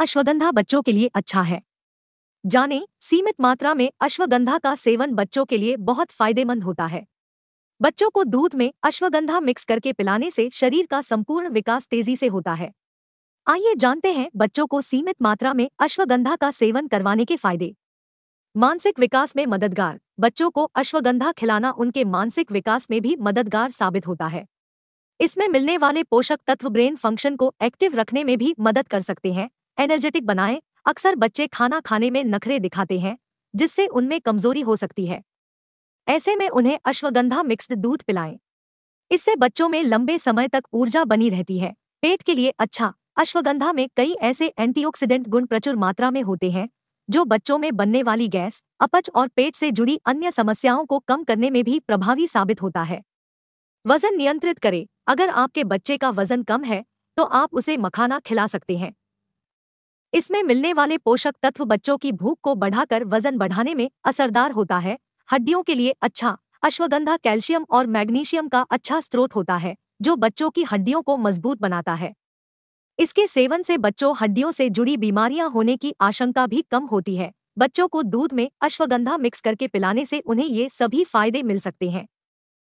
अश्वगंधा बच्चों के लिए अच्छा है जाने सीमित मात्रा में अश्वगंधा का सेवन बच्चों के लिए बहुत फायदेमंद होता है बच्चों को दूध में अश्वगंधा मिक्स करके पिलाने से शरीर का संपूर्ण विकास तेजी से होता है आइए जानते हैं बच्चों को सीमित मात्रा में अश्वगंधा का सेवन करवाने के फायदे मानसिक विकास में मददगार बच्चों को अश्वगंधा खिलाना उनके मानसिक विकास में भी मददगार साबित होता है इसमें मिलने वाले पोषक तत्व ब्रेन फंक्शन को एक्टिव रखने में भी मदद कर सकते हैं एनर्जेटिक बनाएं अक्सर बच्चे खाना खाने में नखरे दिखाते हैं जिससे उनमें कमजोरी हो सकती है ऐसे में उन्हें अश्वगंधा मिक्स्ड दूध पिलाएं इससे बच्चों में लंबे समय तक ऊर्जा बनी रहती है पेट के लिए अच्छा अश्वगंधा में कई ऐसे एंटीऑक्सीडेंट गुण प्रचुर मात्रा में होते हैं जो बच्चों में बनने वाली गैस अपच और पेट से जुड़ी अन्य समस्याओं को कम करने में भी प्रभावी साबित होता है वजन नियंत्रित करें अगर आपके बच्चे का वजन कम है तो आप उसे मखाना खिला सकते हैं इसमें मिलने वाले पोषक तत्व बच्चों की भूख को बढ़ाकर वजन बढ़ाने में असरदार होता है हड्डियों के लिए अच्छा अश्वगंधा कैल्शियम और मैग्नीशियम का अच्छा स्रोत होता है जो बच्चों की हड्डियों को मजबूत बनाता है इसके सेवन से बच्चों हड्डियों से जुड़ी बीमारियां होने की आशंका भी कम होती है बच्चों को दूध में अश्वगंधा मिक्स करके पिलाने से उन्हें ये सभी फायदे मिल सकते हैं